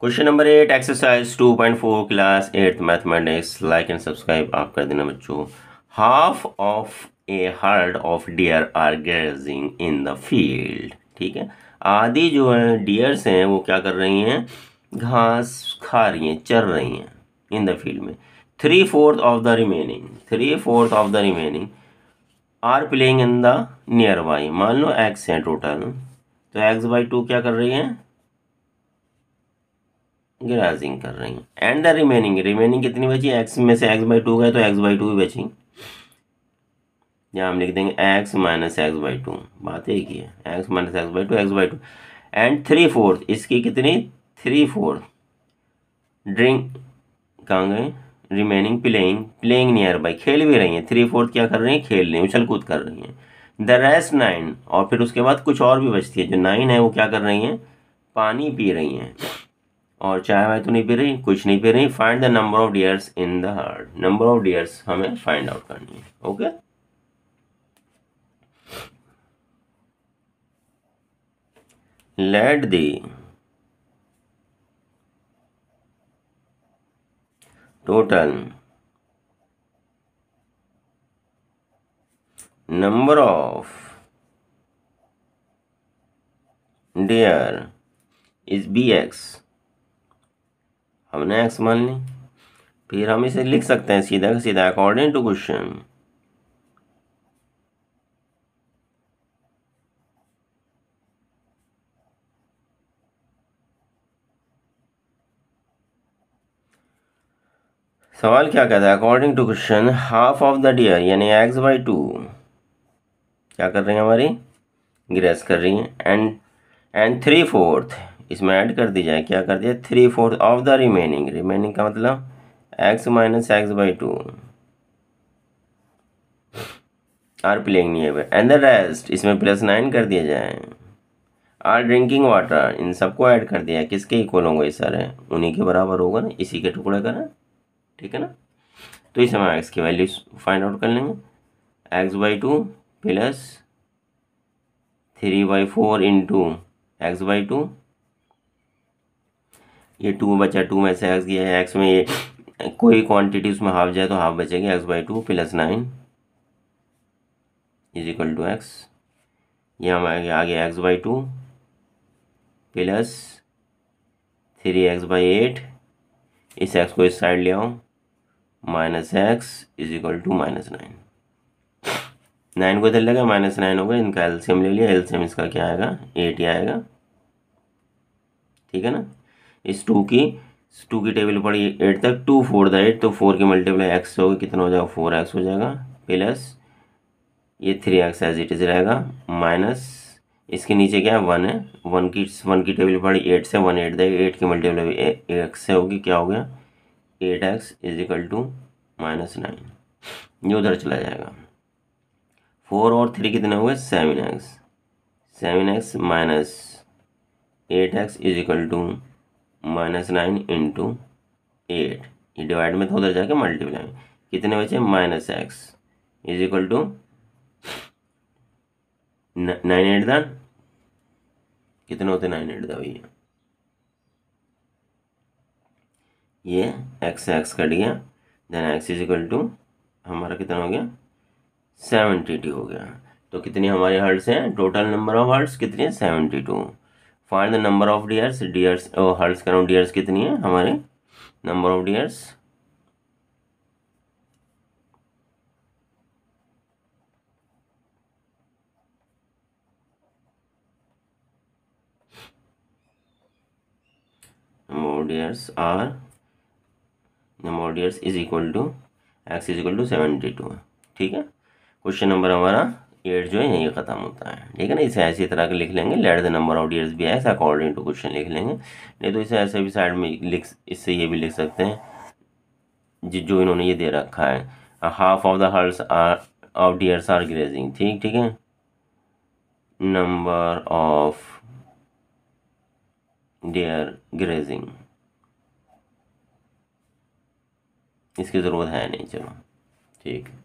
question number eight exercise two point four class eighth mathematics like and subscribe आप कर देना बच्चों half of a herd of deer are grazing in the field ठीक है आदि जो है डियर्स हैं वो क्या कर रही हैं घास खा रही हैं चर रही हैं इन द फील्ड में three fourth of the remaining three fourth of the remaining are playing in the nearby मान लो एक्स हैं टोटल तो एक्स बाई टू क्या कर रही है ग्रासिंग कर रही हैं एंड द रिमेनिंग रिमेनिंग कितनी बची एक्स में से एक्स बाई टू गए तो एक्स बाई टू भी बची यहाँ हम लिख देंगे X minus X by two बात एक ही है X minus X by two X by two and three fourth इसकी कितनी थ्री फोर्थ ड्रिंक कहाँ गए remaining playing playing nearby खेल भी रही हैं थ्री फोर्थ क्या कर रही हैं खेल रही उछल कूद कर रही हैं द रेस्ट नाइन और फिर उसके बाद कुछ और भी बचती है जो नाइन है वो क्या कर रही हैं पानी पी रही हैं और चाय वाय तो नहीं पी रही कुछ नहीं पी रही find the number of deers in the herd number of deers हमें फाइंड आउट करनी है okay let the total number of deer is be X हमने एक्स मान ली फिर हम इसे लिख सकते हैं सीधा का सीधा अकॉर्डिंग टू क्वेश्चन सवाल क्या कहता है according to question half of the deer यानी एक्स बाई टू क्या कर रही है हमारी ग्रेस कर रही है एंड एंड थ्री फोर्थ इसमें ऐड कर दी जाए क्या कर दिया three fourth of the remaining remaining का मतलब X minus X by two are playing and the rest इसमें प्लस नाइन कर दिया जाए आर ड्रिंकिंग वाटर इन सबको ऐड कर दिया किसके इक्वल होंगे ये सारे उन्हीं के बराबर होगा ना इसी के टुकड़े करें ठीक है ना तो इस समय एक्स की वैल्यू फाइंड आउट कर लेंगे X by two plus three by four into X by two ये टू बचा टू में से एक्स गया एक्स में ये कोई क्वांटिटी उसमें हाफ जाए तो हाफ बचेगा X by two plus nine is equal to X ये हम आगे आगे X by two plus three X by eight इस एक्स को इस साइड ले आओ minus X is equal to minus nine nine को इधर लेगा माइनस नाइन होगा इनका एल्सियम ले लिया एल्सियम इसका क्या आएगा एट ही आएगा ठीक है ना इस टू की टू की टेबल पड़ी एट तक टू फोर द एट तो फोर की मल्टीप्लाई एक्स होगी कितना हो जाएगा फोर एक्स हो जाएगा प्लस ये three X as it is रहेगा माइनस इसके नीचे क्या है वन है वन की वन की टेबल पड़ी एट से वन एट देगा एट की मल्टीप्लाई एक्स से होगी क्या हो गया eight X is equal to minus nine ये उधर चला जाएगा फोर और थ्री कितने हुए seven X seven X minus eight X is equal to minus nine into eight ये डिवाइड में तो उधर जाके मल्टीप्लाई कितने बचे minus X is equal to nine eight दा कितने होते नाइन एट दा भैया ये एक्स एक्स कट गया then x is equal to हमारा कितना हो गया सेवेंटी टू हो गया तो कितनी हमारे हर्ट्स हैं टोटल नंबर ऑफ हर्ट्स कितनी है seventy two find the number of deers deers hers herds deers कितनी है हमारे number of deers deers are number deers is equal to X is equal to seventy two ठीक है question number हमारा year जो है यहीं ख़त्म होता है ठीक है ना इसे ऐसी तरह के लिख लेंगे let the number of years भी है ऐसा अकॉर्डिंग टू क्वेश्चन लिख लेंगे नहीं तो इसे ऐसे भी साइड में लिख इससे ये भी लिख सकते हैं जो जो इन्होंने ये दे रखा है half of the hers are of deers are grazing ठीक ठीक है नंबर ऑफ डियर ग्रेजिंग इसकी ज़रूरत है नहीं चलो ठीक है